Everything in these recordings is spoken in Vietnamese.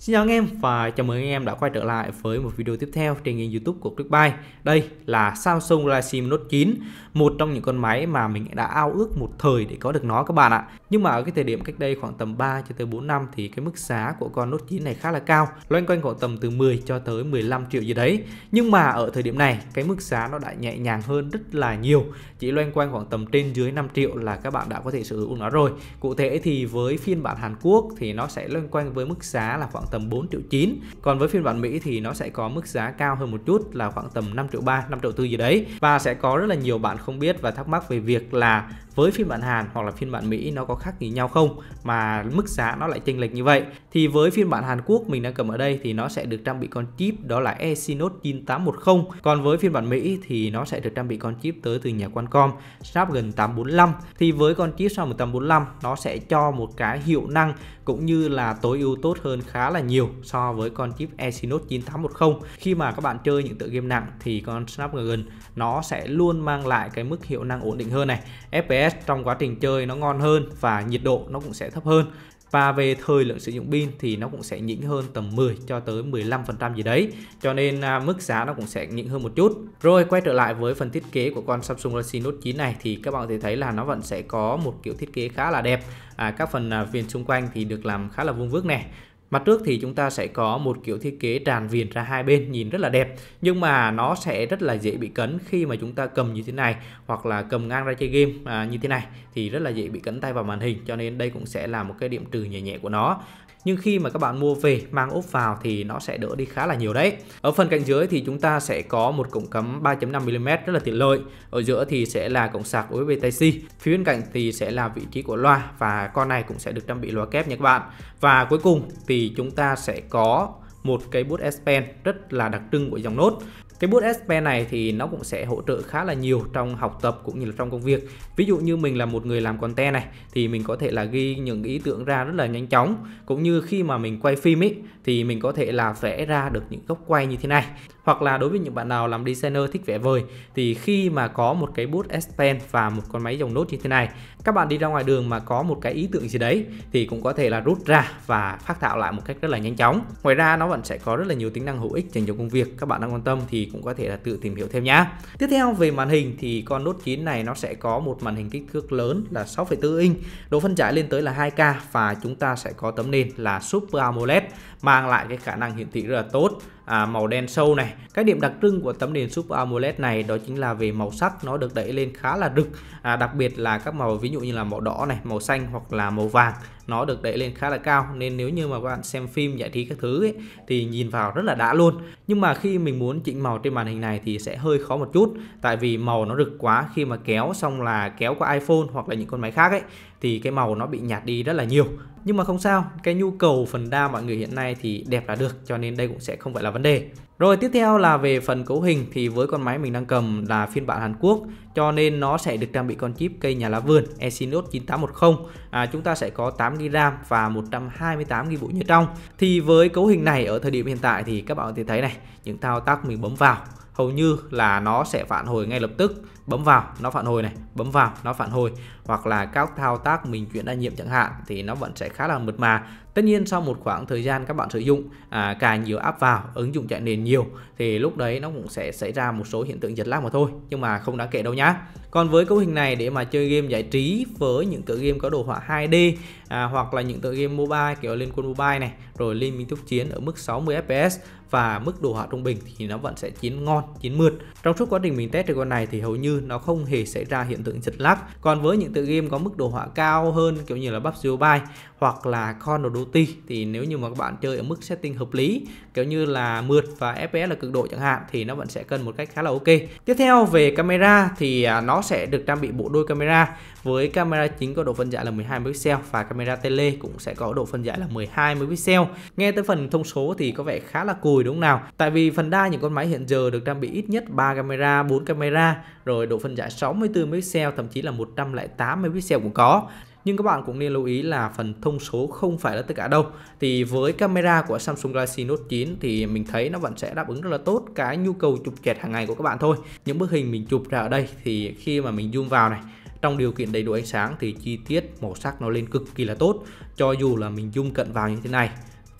Xin chào anh em và chào mừng anh em đã quay trở lại với một video tiếp theo trên kênh YouTube của Clickbuy. Đây là Samsung Galaxy Note 9, một trong những con máy mà mình đã ao ước một thời để có được nó các bạn ạ. Nhưng mà ở cái thời điểm cách đây khoảng tầm 3 cho tới 4 năm thì cái mức giá của con Note 9 này khá là cao, loanh quanh khoảng tầm từ 10 cho tới 15 triệu gì đấy. Nhưng mà ở thời điểm này, cái mức giá nó đã nhẹ nhàng hơn rất là nhiều, chỉ loanh quanh khoảng tầm trên dưới 5 triệu là các bạn đã có thể sở hữu nó rồi. Cụ thể thì với phiên bản Hàn Quốc thì nó sẽ loanh quanh với mức giá là khoảng tầm 4 triệu 9 còn với phiên bản Mỹ thì nó sẽ có mức giá cao hơn một chút là khoảng tầm 5 triệu 3 5 triệu 4 gì đấy và sẽ có rất là nhiều bạn không biết và thắc mắc về việc là với phiên bản Hàn hoặc là phiên bản Mỹ nó có khác gì nhau không mà mức giá nó lại chênh lệch như vậy thì với phiên bản Hàn Quốc mình đang cầm ở đây thì nó sẽ được trang bị con chip đó là Exynos 9810 còn với phiên bản Mỹ thì nó sẽ được trang bị con chip tới từ nhà Qualcomm Snapdragon 845 thì với con chip Snapdragon 845 nó sẽ cho một cái hiệu năng cũng như là tối ưu tốt hơn khá là nhiều so với con chip Exynos 9810 khi mà các bạn chơi những tựa game nặng thì con Snapdragon nó sẽ luôn mang lại cái mức hiệu năng ổn định hơn này FPS FPS trong quá trình chơi nó ngon hơn và nhiệt độ nó cũng sẽ thấp hơn và về thời lượng sử dụng pin thì nó cũng sẽ nhỉnh hơn tầm 10 cho tới 15% gì đấy cho nên à, mức giá nó cũng sẽ nhỉnh hơn một chút rồi quay trở lại với phần thiết kế của con Samsung Galaxy Note 9 này thì các bạn thể thấy là nó vẫn sẽ có một kiểu thiết kế khá là đẹp à, các phần à, viền xung quanh thì được làm khá là vuông vức này Mặt trước thì chúng ta sẽ có một kiểu thiết kế tràn viền ra hai bên nhìn rất là đẹp nhưng mà nó sẽ rất là dễ bị cấn khi mà chúng ta cầm như thế này hoặc là cầm ngang ra chơi game à, như thế này thì rất là dễ bị cấn tay vào màn hình cho nên đây cũng sẽ là một cái điểm trừ nhẹ nhẹ của nó nhưng khi mà các bạn mua về mang ốp vào thì nó sẽ đỡ đi khá là nhiều đấy ở phần cạnh dưới thì chúng ta sẽ có một cổng cắm 3.5mm rất là tiện lợi ở giữa thì sẽ là cổng sạc USB Type-C phía bên cạnh thì sẽ là vị trí của loa và con này cũng sẽ được trang bị loa kép nha các bạn và cuối cùng thì chúng ta sẽ có một cái bút S Pen rất là đặc trưng của dòng nốt cái bút S Pen này thì nó cũng sẽ hỗ trợ khá là nhiều trong học tập cũng như là trong công việc ví dụ như mình là một người làm content này thì mình có thể là ghi những ý tưởng ra rất là nhanh chóng cũng như khi mà mình quay phim ấy thì mình có thể là vẽ ra được những góc quay như thế này hoặc là đối với những bạn nào làm designer thích vẽ vời thì khi mà có một cái bút S Pen và một con máy dòng nốt như thế này các bạn đi ra ngoài đường mà có một cái ý tưởng gì đấy thì cũng có thể là rút ra và phát thảo lại một cách rất là nhanh chóng ngoài ra nó vẫn sẽ có rất là nhiều tính năng hữu ích dành cho công việc các bạn đang quan tâm thì cũng có thể là tự tìm hiểu thêm nhá. Tiếp theo về màn hình thì con Note 9 này nó sẽ có một màn hình kích thước lớn là 6,4 inch, độ phân giải lên tới là 2K và chúng ta sẽ có tấm nền là Super AMOLED mang lại cái khả năng hiển thị rất là tốt à, màu đen sâu này. Cái điểm đặc trưng của tấm nền Super AMOLED này đó chính là về màu sắc nó được đẩy lên khá là rực, à, đặc biệt là các màu ví dụ như là màu đỏ này, màu xanh hoặc là màu vàng nó được đẩy lên khá là cao nên nếu như mà các bạn xem phim giải trí các thứ ấy, thì nhìn vào rất là đã luôn nhưng mà khi mình muốn chỉnh màu trên màn hình này thì sẽ hơi khó một chút tại vì màu nó rực quá khi mà kéo xong là kéo qua iPhone hoặc là những con máy khác ấy thì cái màu nó bị nhạt đi rất là nhiều nhưng mà không sao cái nhu cầu phần đa mọi người hiện nay thì đẹp là được cho nên đây cũng sẽ không phải là vấn đề rồi tiếp theo là về phần cấu hình thì với con máy mình đang cầm là phiên bản Hàn Quốc cho nên nó sẽ được trang bị con chip cây nhà lá vườn Exynos 9810 à, chúng ta sẽ có 8GB RAM và 128GB bộ nhớ trong thì với cấu hình này ở thời điểm hiện tại thì các bạn có thể thấy này những thao tác mình bấm vào hầu như là nó sẽ phản hồi ngay lập tức bấm vào nó phản hồi này bấm vào nó phản hồi hoặc là các thao tác mình chuyển đa nhiệm chẳng hạn thì nó vẫn sẽ khá là mượt mà Tất nhiên sau một khoảng thời gian các bạn sử dụng à, cài nhiều app vào, ứng dụng chạy nền nhiều thì lúc đấy nó cũng sẽ xảy ra một số hiện tượng giật lag mà thôi, nhưng mà không đáng kể đâu nhá. Còn với cấu hình này để mà chơi game giải trí với những tựa game có đồ họa 2D à, hoặc là những tựa game mobile kiểu Liên Quân Mobile này, rồi Liên Minh Thúc Chiến ở mức 60 FPS và mức đồ họa trung bình thì nó vẫn sẽ chín ngon, chín mượt. Trong suốt quá trình mình test được con này thì hầu như nó không hề xảy ra hiện tượng giật lag. Còn với những tựa game có mức đồ họa cao hơn kiểu như là PUBG Mobile hoặc là Call of Duty Dota thì nếu như mà các bạn chơi ở mức setting hợp lý kiểu như là mượt và FPS là cực độ chẳng hạn thì nó vẫn sẽ cân một cách khá là ok tiếp theo về camera thì à, nó sẽ được trang bị bộ đôi camera với camera chính có độ phân giải là 12 megapixel và camera tele cũng sẽ có độ phân giải là 12 megapixel nghe tới phần thông số thì có vẻ khá là cùi đúng không nào tại vì phần đa những con máy hiện giờ được trang bị ít nhất 3 camera 4 camera rồi độ phân giải 64 megapixel thậm chí là 108 megapixel cũng có nhưng các bạn cũng nên lưu ý là phần thông số không phải là tất cả đâu thì với camera của Samsung Galaxy Note 9 thì mình thấy nó vẫn sẽ đáp ứng rất là tốt cái nhu cầu chụp chẹt hàng ngày của các bạn thôi những bức hình mình chụp ra ở đây thì khi mà mình zoom vào này trong điều kiện đầy đủ ánh sáng thì chi tiết màu sắc nó lên cực kỳ là tốt cho dù là mình zoom cận vào như thế này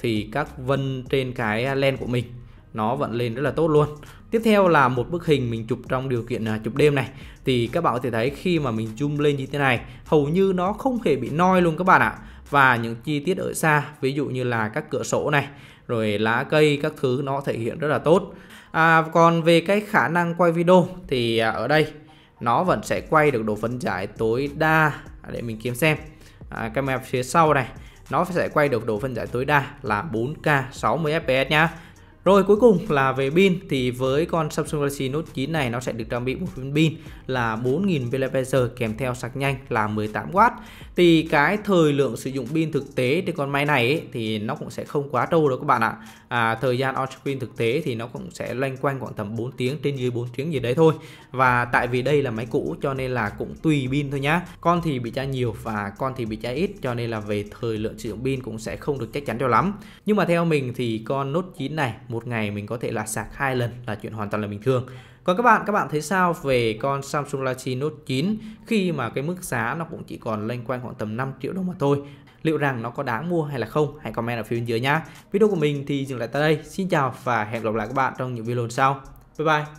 thì các vân trên cái len của mình nó vẫn lên rất là tốt luôn tiếp theo là một bức hình mình chụp trong điều kiện à, chụp đêm này thì các bạn có thể thấy khi mà mình zoom lên như thế này hầu như nó không hề bị noi luôn các bạn ạ và những chi tiết ở xa ví dụ như là các cửa sổ này rồi lá cây các thứ nó thể hiện rất là tốt à, còn về cái khả năng quay video thì à, ở đây nó vẫn sẽ quay được độ phân giải tối đa à, để mình kiếm xem à, camera phía sau này nó sẽ quay được độ phân giải tối đa là 4K 60 fps nhá rồi cuối cùng là về pin thì với con Samsung Galaxy Note 9 này nó sẽ được trang bị một viên pin là 4000 mAh kèm theo sạc nhanh là 18W. Thì cái thời lượng sử dụng pin thực tế trên con máy này ấy, thì nó cũng sẽ không quá trâu đâu các bạn ạ. À, thời gian on pin thực tế thì nó cũng sẽ loanh quanh khoảng tầm 4 tiếng trên dưới 4 tiếng gì đấy thôi. Và tại vì đây là máy cũ cho nên là cũng tùy pin thôi nhá. Con thì bị chai nhiều và con thì bị chai ít cho nên là về thời lượng sử dụng pin cũng sẽ không được chắc chắn cho lắm. Nhưng mà theo mình thì con Note 9 này một một ngày mình có thể là sạc hai lần là chuyện hoàn toàn là bình thường còn các bạn các bạn thấy sao về con Samsung Galaxy Note 9 khi mà cái mức giá nó cũng chỉ còn loanh quanh khoảng tầm 5 triệu đồng mà thôi liệu rằng nó có đáng mua hay là không hãy comment ở phía bên dưới nhá video của mình thì dừng lại tại đây xin chào và hẹn gặp lại các bạn trong những video sau bye bye